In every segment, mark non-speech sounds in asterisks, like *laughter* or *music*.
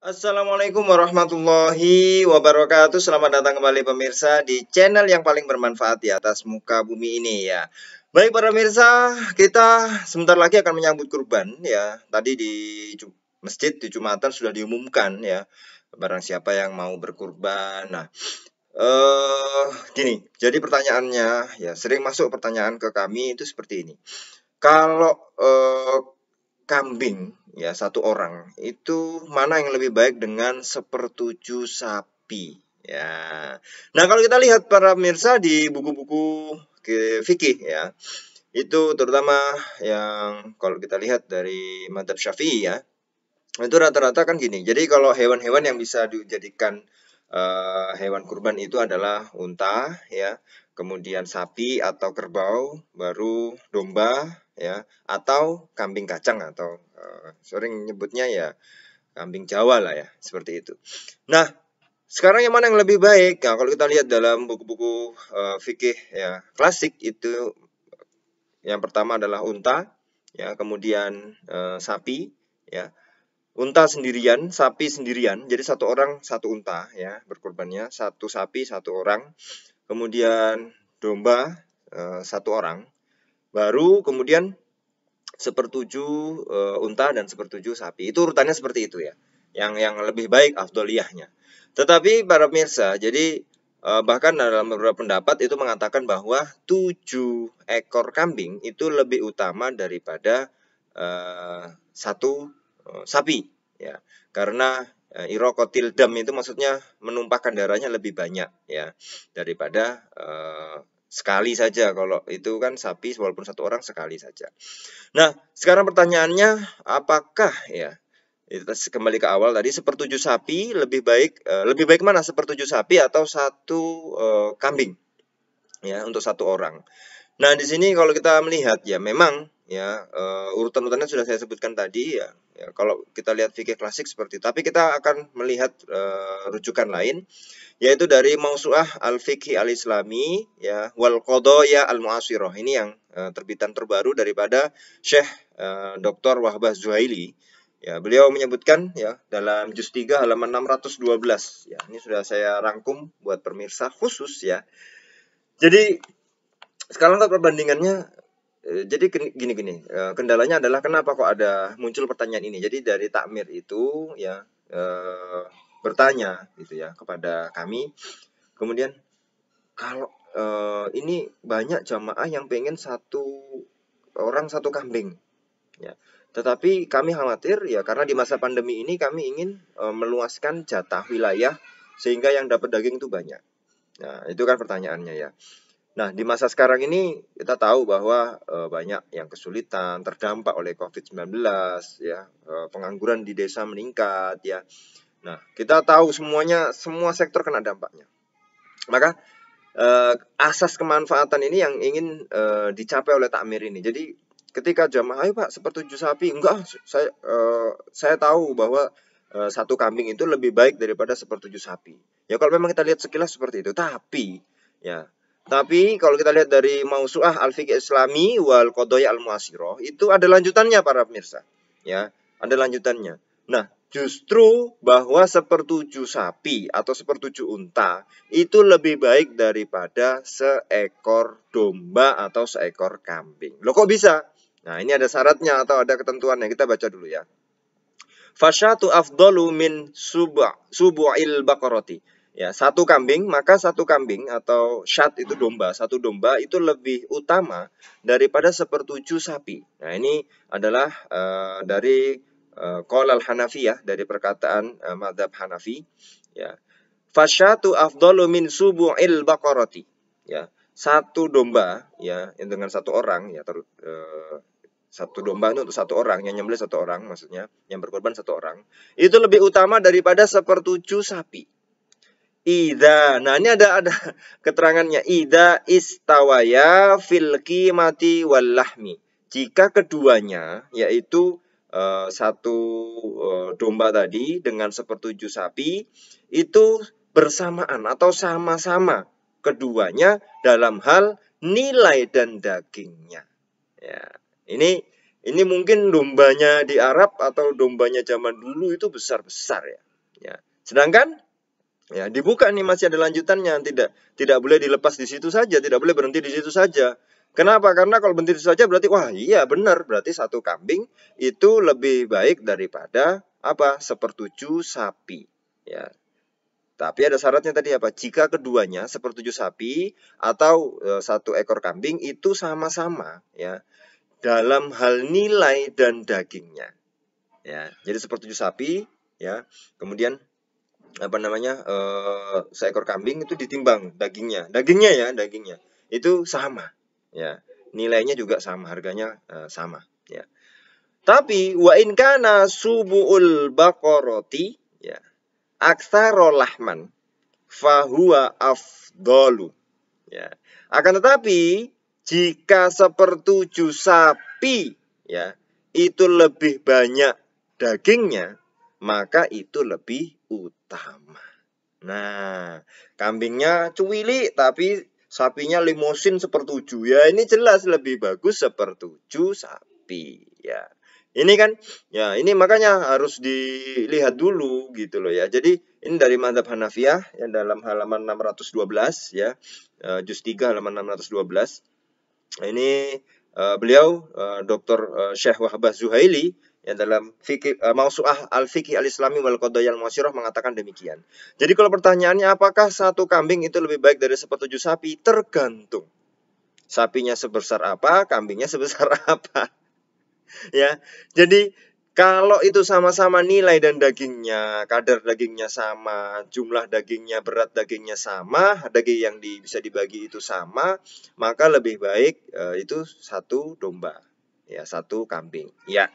Assalamualaikum warahmatullahi wabarakatuh. Selamat datang kembali pemirsa di channel yang paling bermanfaat di atas muka bumi ini ya. Baik para pemirsa, kita sebentar lagi akan menyambut kurban ya. Tadi di masjid di Jumatan sudah diumumkan ya barang siapa yang mau berkurban. Nah, eh gini, jadi pertanyaannya ya sering masuk pertanyaan ke kami itu seperti ini. Kalau eh, kambing ya satu orang itu mana yang lebih baik dengan sepertujuh sapi ya nah kalau kita lihat para pemirsa di buku-buku fikih ya itu terutama yang kalau kita lihat dari madhab syafi'i ya itu rata-rata kan gini jadi kalau hewan-hewan yang bisa dijadikan uh, hewan kurban itu adalah unta ya, kemudian sapi atau kerbau, baru domba ya, atau kambing kacang atau uh, sering nyebutnya ya kambing Jawa lah ya, seperti itu. Nah, sekarang yang mana yang lebih baik? Nah, kalau kita lihat dalam buku-buku uh, fikih ya klasik itu yang pertama adalah unta, ya kemudian uh, sapi ya unta sendirian, sapi sendirian. Jadi satu orang satu unta ya berkurbannya, satu sapi satu orang. Kemudian domba uh, satu orang. Baru kemudian sepertujuh uh, unta dan sepertujuh sapi. Itu urutannya seperti itu ya. Yang yang lebih baik afdoliyahnya. Tetapi para pemirsa, jadi uh, bahkan dalam beberapa pendapat itu mengatakan bahwa tujuh ekor kambing itu lebih utama daripada uh, satu Eh, sapi ya karena uh, eh, irokotil dam itu maksudnya menumpahkan darahnya lebih banyak ya daripada uh, sekali saja kalau itu kan sapi walaupun satu orang sekali saja. Nah, sekarang pertanyaannya apakah ya kembali ke awal tadi sepertuju sapi lebih baik uh, lebih baik mana sepertuju sapi atau satu uh, kambing ya untuk satu orang. Nah, di sini kalau kita melihat ya memang ya uh, urutan-urutannya sudah saya sebutkan tadi ya Ya, kalau kita lihat fikih klasik seperti itu. Tapi kita akan melihat uh, rujukan lain yaitu dari Mausuah al fikhi Al-Islami ya wal Qodoya al muasiroh Ini yang uh, terbitan terbaru daripada Syekh uh, eh, Dr. Wahbah Zuhaili. Ya, beliau menyebutkan ya dalam juz 3 halaman 612 ya. Ini sudah saya rangkum buat pemirsa khusus ya. Jadi sekarang kan perbandingannya Eh, jadi gini-gini eh, kendalanya adalah kenapa kok ada muncul pertanyaan ini jadi dari takmir itu ya e, bertanya gitu ya kepada kami kemudian kalau e, ini banyak jamaah yang pengen satu orang satu kambing ya tetapi kami khawatir ya karena di masa pandemi ini kami ingin e, meluaskan jatah wilayah sehingga yang dapat daging itu banyak nah itu kan pertanyaannya ya Nah, di masa sekarang ini kita tahu bahwa e, banyak yang kesulitan, terdampak oleh COVID-19 ya, e, pengangguran di desa meningkat ya. Nah, kita tahu semuanya semua sektor kena dampaknya. Maka e, asas kemanfaatan ini yang ingin e, dicapai oleh takmir ini. Jadi ketika jamaah, ayo Pak, sepertujuh sapi, enggak saya e, saya tahu bahwa e, satu kambing itu lebih baik daripada sepertujuh sapi. Ya kalau memang kita lihat sekilas seperti itu, tapi ya tapi kalau kita lihat dari Mausuah Al-Fiqh Islami wal Qodoy Al-Muasiroh, itu ada lanjutannya para pemirsa. Ya, ada lanjutannya. Nah, justru bahwa sepertujuh sapi atau sepertujuh unta itu lebih baik daripada seekor domba atau seekor kambing. Lo kok bisa? Nah, ini ada syaratnya atau ada ketentuannya. Kita baca dulu ya. Fasyatu afdalu min subu'il bakoroti ya satu kambing maka satu kambing atau syat itu domba satu domba itu lebih utama daripada sepertujuh sapi nah ini adalah uh, dari uh, eh, Hanafi ya dari perkataan uh, madhab hanafi ya fashatu afdalu min subu'il baqarati ya satu domba ya dengan satu orang ya ter, uh, satu domba itu untuk satu orang yang nyembelih satu orang maksudnya yang berkorban satu orang itu lebih utama daripada sepertujuh sapi Ida. Nah, ini ada ada *laughs* keterangannya ida istawaya filki mati walahmi. Jika keduanya yaitu uh, satu uh, domba tadi dengan sepertujuh sapi itu bersamaan atau sama-sama keduanya dalam hal nilai dan dagingnya. Ya. Ini ini mungkin dombanya di Arab atau dombanya zaman dulu itu besar-besar ya. ya. Sedangkan Ya, dibuka nih masih ada lanjutannya, tidak tidak boleh dilepas di situ saja, tidak boleh berhenti di situ saja. Kenapa? Karena kalau berhenti di situ saja berarti wah iya benar, berarti satu kambing itu lebih baik daripada apa? sepertuju sapi. Ya. Tapi ada syaratnya tadi apa? Jika keduanya sepertuju sapi atau e, satu ekor kambing itu sama-sama ya dalam hal nilai dan dagingnya. Ya, jadi sepertuju sapi ya. Kemudian apa namanya uh, seekor kambing itu ditimbang dagingnya dagingnya ya dagingnya itu sama ya nilainya juga sama harganya uh, sama ya tapi wa in kana subuul bakoroti ya aktsara lahman fahuwa afdalu ya akan tetapi jika sepertujuh sapi ya itu lebih banyak dagingnya maka itu lebih utama. Nah, kambingnya cuwili tapi sapinya limosin sepertuju. Ya, ini jelas lebih bagus sepertuju sapi, ya. Ini kan, ya ini makanya harus dilihat dulu gitu loh ya. Jadi ini dari Madhab Hanafiyah yang dalam halaman 612 ya, eh, juz 3 halaman 612. Ini eh, beliau uh, eh, Dr. Syekh Wahbah Zuhaili yang dalam fikih uh, mausuah al fikih al islami wal al masyurah mengatakan demikian. Jadi kalau pertanyaannya apakah satu kambing itu lebih baik dari sepertujuh sapi? Tergantung. Sapinya sebesar apa, kambingnya sebesar *laughs* apa. ya. Jadi kalau itu sama-sama nilai dan dagingnya, kadar dagingnya sama, jumlah dagingnya, berat dagingnya sama, daging yang di, bisa dibagi itu sama, maka lebih baik uh, itu satu domba, ya satu kambing, ya.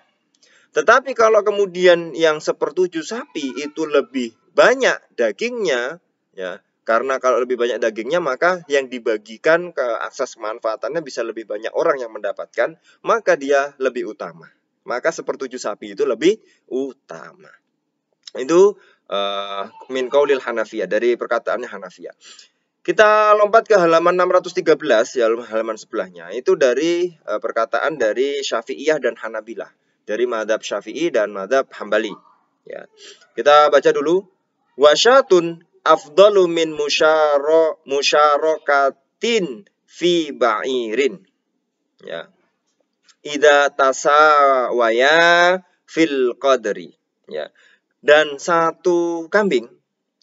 Tetapi kalau kemudian yang sepertujuh sapi itu lebih banyak dagingnya, ya karena kalau lebih banyak dagingnya maka yang dibagikan ke akses manfaatannya bisa lebih banyak orang yang mendapatkan, maka dia lebih utama. Maka sepertujuh sapi itu lebih utama. Itu uh, min kaulil Hanafiyah dari perkataannya Hanafiyah. Kita lompat ke halaman 613 ya halaman sebelahnya. Itu dari uh, perkataan dari Syafi'iyah dan Hanabilah dari madhab Syafi'i dan madhab Hambali. Ya. Kita baca dulu. Wasyatun afdalu min musyaro, musyarokatin fi ba'irin. Ya. Ida tasawaya fil qadri. Ya. Dan satu kambing,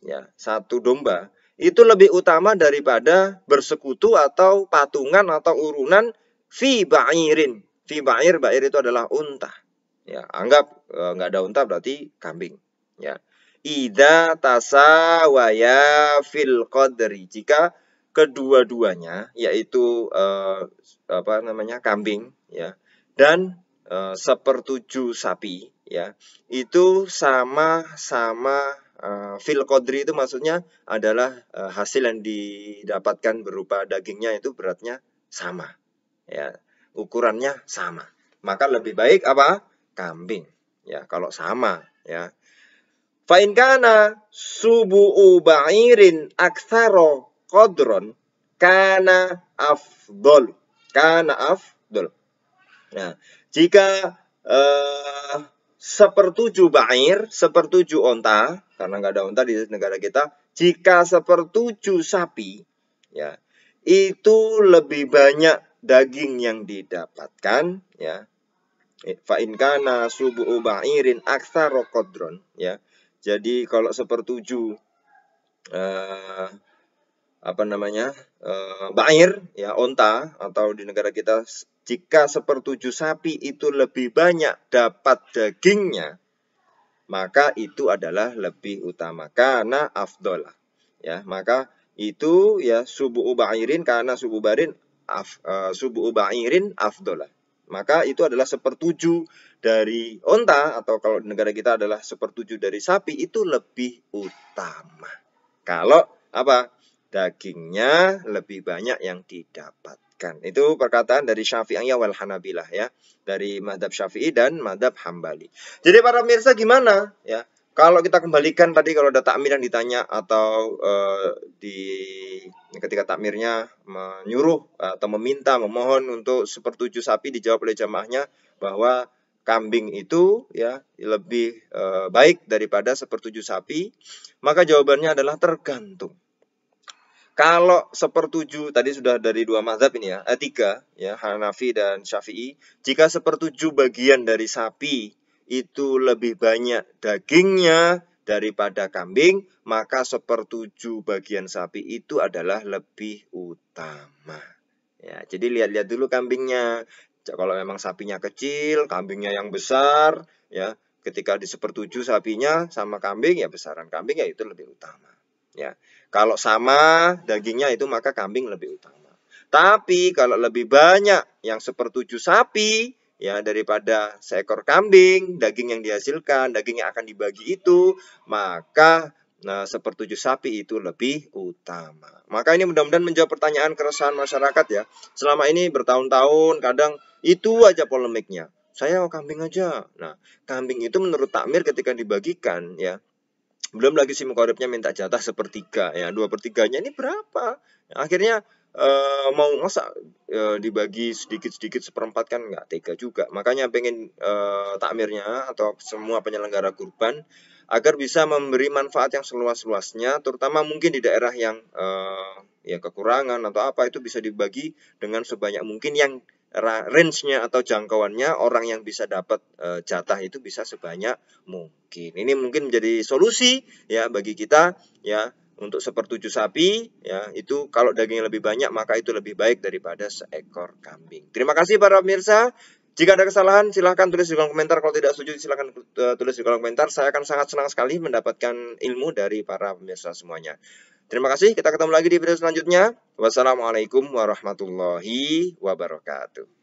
ya, satu domba, itu lebih utama daripada bersekutu atau patungan atau urunan fi ba'irin. Fi ba'ir, ba'ir itu adalah unta. Ya, anggap e, nggak e, ada unta berarti kambing. Ya. Ida tasawaya fil qadri. Jika kedua-duanya yaitu e, apa namanya kambing ya dan e, sepertujuh sapi ya itu sama-sama uh, fil kodri itu maksudnya adalah uh, hasil yang didapatkan berupa dagingnya itu beratnya sama ya ukurannya sama maka lebih baik apa kambing. Ya, kalau sama ya. Fa'in kana subu'u ba'irin aktsara qadron kana afdol. Kana afdol. Nah, ya, jika eh, sepertujuh ba'ir, sepertujuh onta, karena nggak ada onta di negara kita, jika sepertujuh sapi, ya, itu lebih banyak daging yang didapatkan, ya, Eh, fa in kana subu ba'irin aktsara qadron ya. Jadi kalau sepertuju eh, apa namanya? Eh, ba'ir ya onta atau di negara kita jika sepertuju sapi itu lebih banyak dapat dagingnya maka itu adalah lebih utama karena afdola ya maka itu ya subuh ubairin karena subuh barin af, uh, eh, subu ubairin maka itu adalah sepertujuh dari onta atau kalau di negara kita adalah sepertujuh dari sapi itu lebih utama. Kalau apa? Dagingnya lebih banyak yang didapatkan. Itu perkataan dari Syafi'iyah wal Hanabilah ya, dari madhab Syafi'i dan madhab Hambali. Jadi para pemirsa gimana ya? Kalau kita kembalikan tadi kalau ada takmir yang ditanya atau uh, di ketika takmirnya menyuruh atau meminta memohon untuk sepertujuh sapi dijawab oleh jamaahnya bahwa kambing itu ya lebih uh, baik daripada sepertujuh sapi, maka jawabannya adalah tergantung. Kalau sepertujuh tadi sudah dari dua mazhab ini ya, eh, tiga ya Hanafi dan Syafi'i. Jika sepertujuh bagian dari sapi itu lebih banyak dagingnya daripada kambing, maka sepertujuh bagian sapi itu adalah lebih utama. Ya, jadi lihat-lihat dulu kambingnya. Kalau memang sapinya kecil, kambingnya yang besar, ya, ketika di sepertujuh sapinya sama kambing, ya besaran kambing ya itu lebih utama. Ya, kalau sama dagingnya itu maka kambing lebih utama. Tapi kalau lebih banyak yang sepertujuh sapi, ya daripada seekor kambing daging yang dihasilkan daging yang akan dibagi itu maka nah sepertujuh sapi itu lebih utama maka ini mudah-mudahan menjawab pertanyaan keresahan masyarakat ya selama ini bertahun-tahun kadang itu aja polemiknya saya mau kambing aja nah kambing itu menurut takmir ketika dibagikan ya belum lagi si mukoribnya minta jatah sepertiga ya dua pertiganya ini berapa akhirnya Eh, mau masa uh, eh, dibagi sedikit-sedikit seperempat kan nggak tega juga. Makanya pengen uh, takmirnya atau semua penyelenggara kurban agar bisa memberi manfaat yang seluas-luasnya, terutama mungkin di daerah yang uh, ya kekurangan atau apa itu bisa dibagi dengan sebanyak mungkin yang range-nya atau jangkauannya orang yang bisa dapat e, jatah itu bisa sebanyak mungkin. Ini mungkin menjadi solusi ya bagi kita ya untuk sepertujuh sapi, ya, itu kalau dagingnya lebih banyak maka itu lebih baik daripada seekor kambing. Terima kasih para pemirsa. Jika ada kesalahan, silahkan tulis di kolom komentar. Kalau tidak setuju, silahkan eh, tulis di kolom komentar. Saya akan sangat senang sekali mendapatkan ilmu dari para pemirsa semuanya. Terima kasih. Kita ketemu lagi di video selanjutnya. Wassalamualaikum warahmatullahi wabarakatuh.